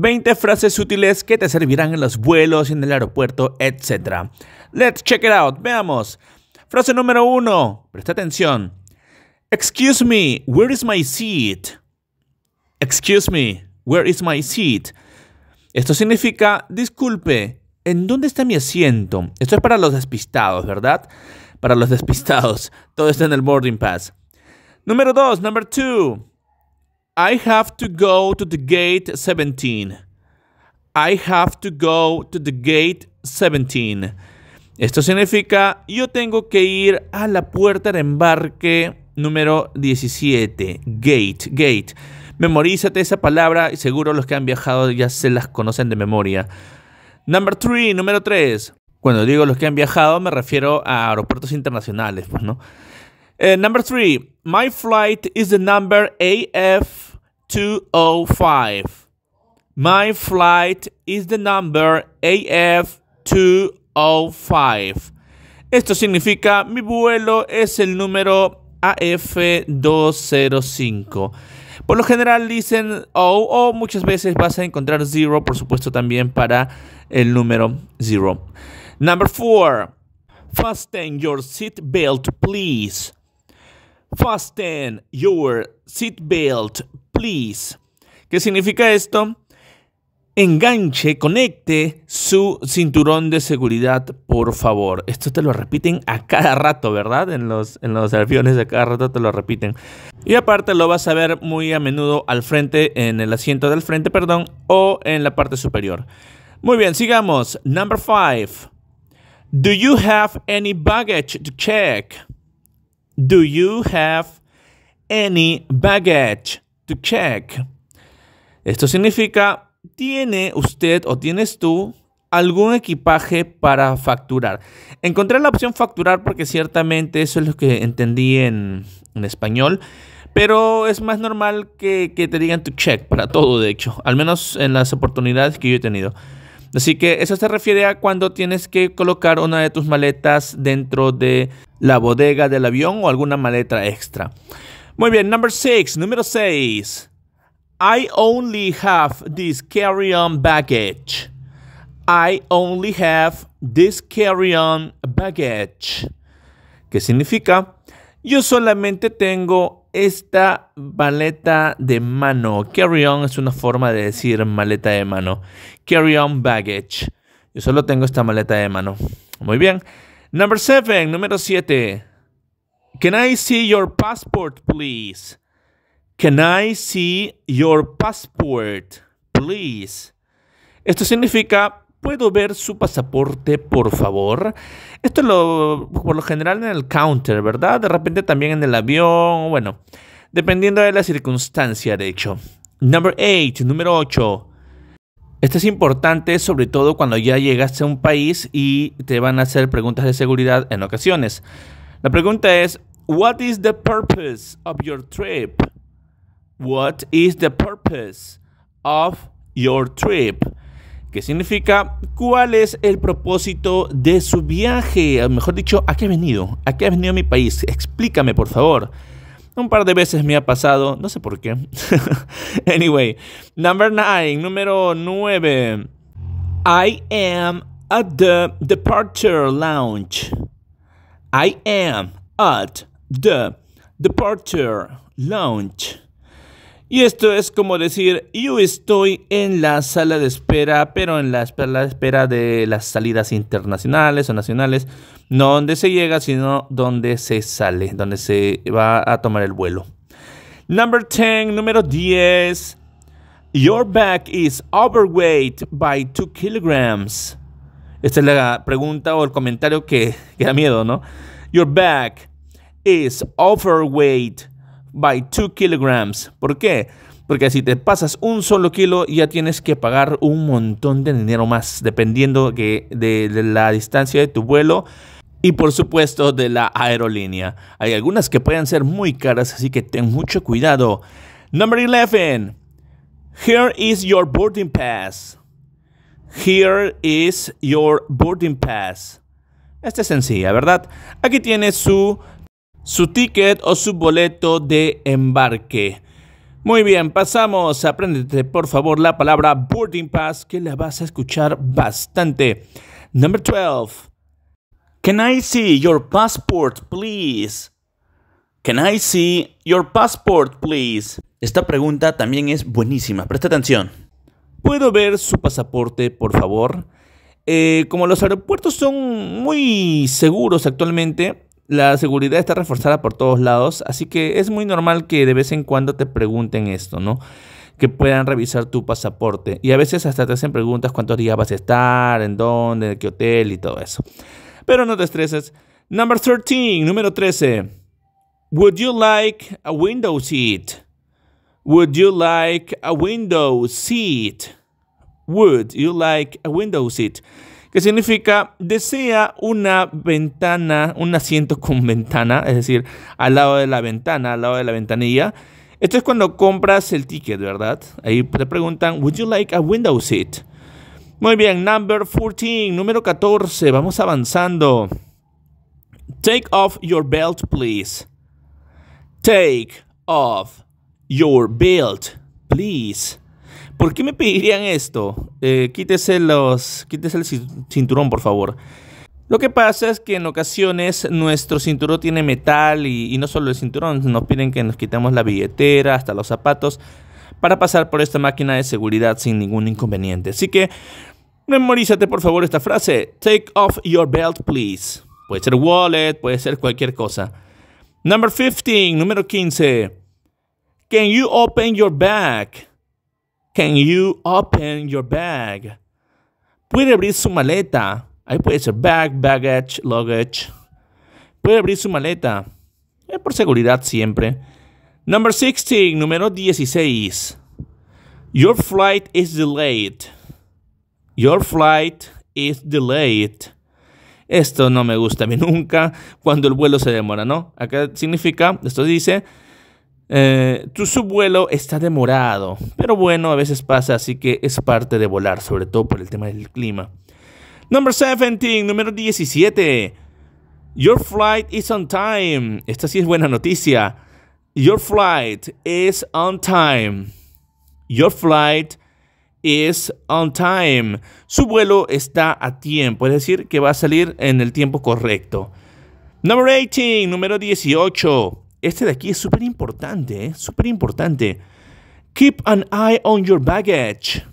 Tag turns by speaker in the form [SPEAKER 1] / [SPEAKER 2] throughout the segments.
[SPEAKER 1] 20 frases útiles que te servirán en los vuelos, en el aeropuerto, etc. Let's check it out. Veamos. Frase número uno. Presta atención. Excuse me, where is my seat? Excuse me, where is my seat? Esto significa, disculpe, ¿en dónde está mi asiento? Esto es para los despistados, ¿verdad? Para los despistados. Todo está en el boarding pass. Número 2, number 2. I have to go to the gate 17. I have to go to the gate 17. Esto significa yo tengo que ir a la puerta de embarque número 17. Gate, gate. Memorízate esa palabra y seguro los que han viajado ya se las conocen de memoria. Number 3, número 3. Cuando digo los que han viajado me refiero a aeropuertos internacionales, pues, ¿no? Eh, number 3. My flight is the number AF 205. My flight is the number AF205. Esto significa mi vuelo es el número AF205. Por lo general dicen O oh, o muchas veces vas a encontrar 0 por supuesto también para el número 0. Number 4. Fasten your seat belt, please. Fasten your seat belt, please. ¿Qué significa esto? Enganche, conecte su cinturón de seguridad, por favor. Esto te lo repiten a cada rato, ¿verdad? En los, en los aviones a cada rato te lo repiten. Y aparte lo vas a ver muy a menudo al frente, en el asiento del frente, perdón, o en la parte superior. Muy bien, sigamos. Number five. Do you have any baggage to check? Do you have any baggage to check. Esto significa, ¿tiene usted o tienes tú algún equipaje para facturar? Encontré la opción facturar porque ciertamente eso es lo que entendí en, español. Pero es más normal que, que, te digan to check para todo, de hecho. Al menos en las oportunidades que yo he tenido. Así que eso se refiere a cuando tienes que colocar una de tus maletas dentro de la bodega del avión o alguna maleta extra. Muy bien, number six, número 6. I only have this carry-on baggage. I only have this carry-on baggage. ¿Qué significa? Yo solamente tengo esta maleta de mano. Carry-on es una forma de decir maleta de mano. Carry-on baggage. Yo solo tengo esta maleta de mano. Muy bien. Number seven, número 7. Can I see your passport, please? Can I see your passport, please? Esto significa, ¿puedo ver su pasaporte, por favor? Esto lo, por lo general en el counter, ¿verdad? De repente también en el avión, bueno, dependiendo de la circunstancia, de hecho. Number eight, número 8. Esto es importante sobre todo cuando ya llegaste a un país y te van a hacer preguntas de seguridad en ocasiones. La pregunta es, what is the purpose of your trip? What is the purpose of your trip? Que significa, ¿cuál es el propósito de su viaje? mejor dicho, ¿a qué ha venido? ¿A qué ha venido a mi país? Explícame, por favor. Un par de veces me ha pasado, no sé por qué. anyway, number nine, número nueve. I am at the departure lounge. I am at the departure lounge. Y esto es como decir, yo estoy en la sala de espera, pero en la espera, de las salidas internacionales o nacionales, no donde se llega, sino donde se sale, donde se va a tomar el vuelo. Number 10, número 10. Your back is overweight by 2 kilograms. Esta es la pregunta o el comentario que, da miedo, ¿no? Your bag is overweight by 2 kilograms. ¿Por qué? Porque si te pasas un solo kilo ya tienes que pagar un montón de dinero más, dependiendo de, de la distancia de tu vuelo y por supuesto de la aerolínea. Hay algunas que pueden ser muy caras, así que ten mucho cuidado. Number 11. Here is your boarding pass. Here is your boarding pass. Esta es sencilla, ¿verdad? Aquí tiene su, su ticket o su boleto de embarque. Muy bien, pasamos. Apréndete, por favor, la palabra boarding pass, que la vas a escuchar bastante. Number 12. Can I see your passport, please? Can I see your passport, please? Esta pregunta también es buenísima. Presta atención. ¿Puedo ver su pasaporte, por favor? Eh, como los aeropuertos son muy seguros actualmente, la seguridad está reforzada por todos lados, así que es muy normal que de vez en cuando te pregunten esto, ¿no? Que puedan revisar tu pasaporte. Y a veces hasta te hacen preguntas cuántos días vas a estar, en dónde, en qué hotel y todo eso. Pero no te estreses. Number 13, número 13. Would you like a window seat? Would you like a window seat? Would you like a window seat? Que significa, desea una ventana, un asiento con ventana, es decir, al lado de la ventana, al lado de la ventanilla. Esto es cuando compras el ticket, ¿verdad? Ahí te preguntan, ¿Would you like a window seat? Muy bien, number 14, número 14, vamos avanzando. Take off your belt, please. Take off your belt, please. ¿Por qué me pedirían esto? Eh, quítese, los, quítese el cinturón, por favor. Lo que pasa es que en ocasiones nuestro cinturón tiene metal y, no solo el cinturón, nos piden que nos quitemos la billetera, hasta los zapatos, para pasar por esta máquina de seguridad sin ningún inconveniente. Así que memorízate por favor esta frase. Take off your belt, please. Puede ser wallet, puede ser cualquier cosa. Number 15, número 15. Can you open your bag? Can you open your bag? Puede abrir su maleta. Ahí puede ser bag, baggage, luggage. Puede abrir su maleta. Es por seguridad siempre. Number 16, número 16. Your flight is delayed. Your flight is delayed. Esto no me gusta a mí nunca cuando el vuelo se demora, ¿no? Acá significa, esto dice, eh, tu subvuelo está demorado, pero bueno, a veces pasa, así que es parte de volar, sobre todo por el tema del clima. Number 17, número 17. Your flight is on time. Esta sí es buena noticia. Your flight is on time. Your flight is on time. Su vuelo está a tiempo, es decir, que va a salir en el tiempo correcto. Number 18, número 18. Este de aquí es súper importante, ¿eh? súper importante. Keep an eye on your baggage.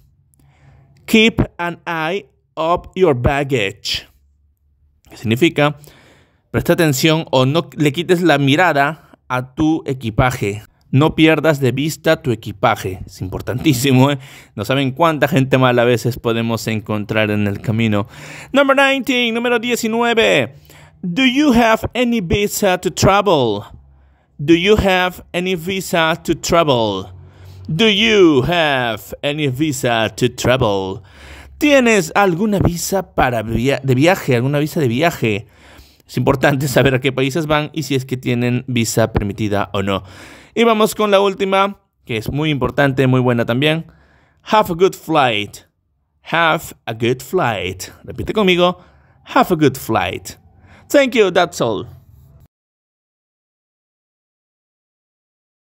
[SPEAKER 1] Keep an eye of your baggage. ¿Qué significa? Presta atención o no le quites la mirada a tu equipaje. No pierdas de vista tu equipaje. Es importantísimo, ¿eh? No saben cuánta gente mala a veces podemos encontrar en el camino. Number 19, número 19. Do you have any visa to travel? Do you have any visa to travel? Do you have any visa to travel? ¿Tienes alguna visa para de viaje? ¿Alguna visa de viaje? Es importante saber a qué países van y si es que tienen visa permitida o no. Y vamos con la última, que es muy importante, muy buena también. Have a good flight. Have a good flight. Repite conmigo. Have a good flight. Thank you, that's all.